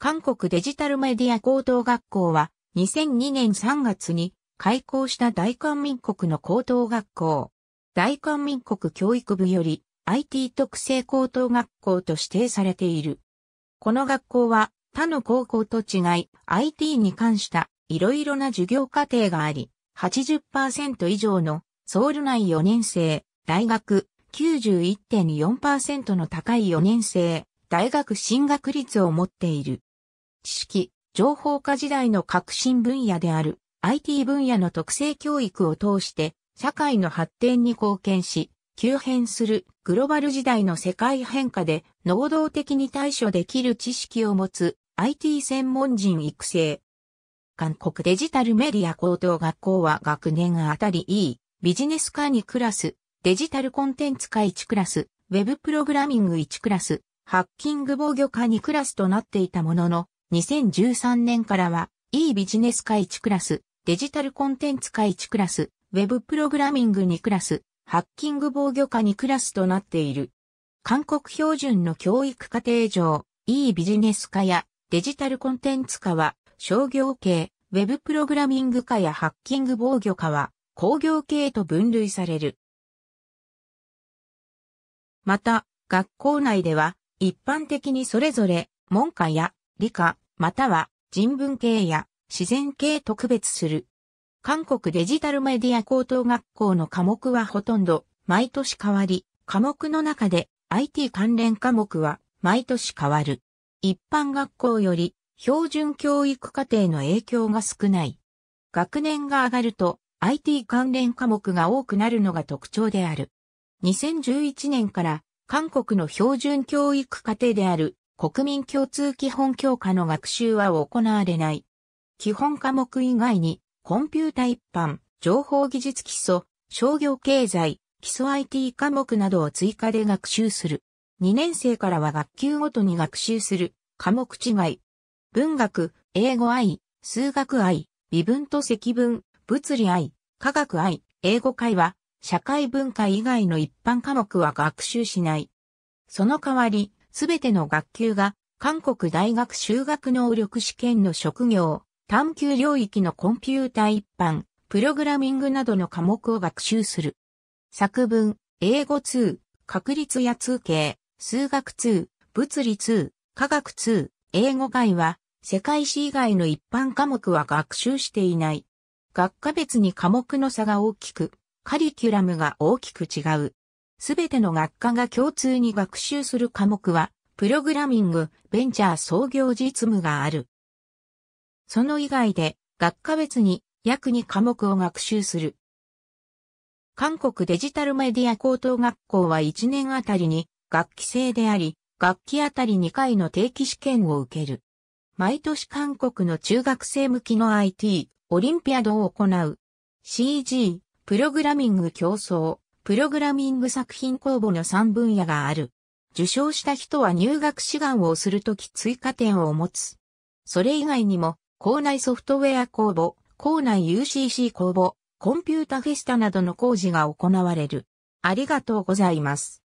韓国デジタルメディア高等学校は2002年3月に開校した大韓民国の高等学校。大韓民国教育部より IT 特性高等学校と指定されている。この学校は他の高校と違い IT に関したいろいろな授業課程があり、80%以上のソウル内4年生、大学91.4%の高い4年生、大学進学率を持っている。知識、情報化時代の革新分野である IT 分野の特性教育を通して社会の発展に貢献し、急変するグローバル時代の世界変化で能動的に対処できる知識を持つ IT 専門人育成。韓国デジタルメディア高等学校は学年あたり E、ビジネス科2クラス、デジタルコンテンツ科1クラス、ウェブプログラミング1クラス、ハッキング防御科2クラスとなっていたものの、2013年からは e ビジネス化1クラス、デジタルコンテンツ化1クラス、ウェブプログラミング2クラス、ハッキング防御化2クラスとなっている。韓国標準の教育課程上、e ビジネス化やデジタルコンテンツ化は商業系、ウェブプログラミング化やハッキング防御化は工業系と分類される。また、学校内では一般的にそれぞれ文科や理科、または人文系や自然系特別する。韓国デジタルメディア高等学校の科目はほとんど毎年変わり、科目の中で IT 関連科目は毎年変わる。一般学校より標準教育課程の影響が少ない。学年が上がると IT 関連科目が多くなるのが特徴である。2011年から韓国の標準教育課程である国民共通基本教科の学習は行われない。基本科目以外に、コンピュータ一般、情報技術基礎、商業経済、基礎 IT 科目などを追加で学習する。2年生からは学級ごとに学習する科目違い。文学、英語愛、数学愛、微分と積分、物理愛、科学愛、英語会話、社会文化以外の一般科目は学習しない。その代わり、すべての学級が韓国大学修学能力試験の職業、探究領域のコンピュータ一般、プログラミングなどの科目を学習する。作文、英語2、確率や通形、数学2、物理2、科学2、英語外は、世界史以外の一般科目は学習していない。学科別に科目の差が大きく、カリキュラムが大きく違う。すべての学科が共通に学習する科目は、プログラミング、ベンチャー創業実務がある。その以外で、学科別に約2科目を学習する。韓国デジタルメディア高等学校は1年あたりに学期制であり、学期あたり2回の定期試験を受ける。毎年韓国の中学生向きの IT、オリンピアドを行う。CG、プログラミング競争、プログラミング作品公募の3分野がある。受賞した人は入学志願をするとき追加点を持つ。それ以外にも、校内ソフトウェア公募、校内 UCC 公募、コンピュータフェスタなどの工事が行われる。ありがとうございます。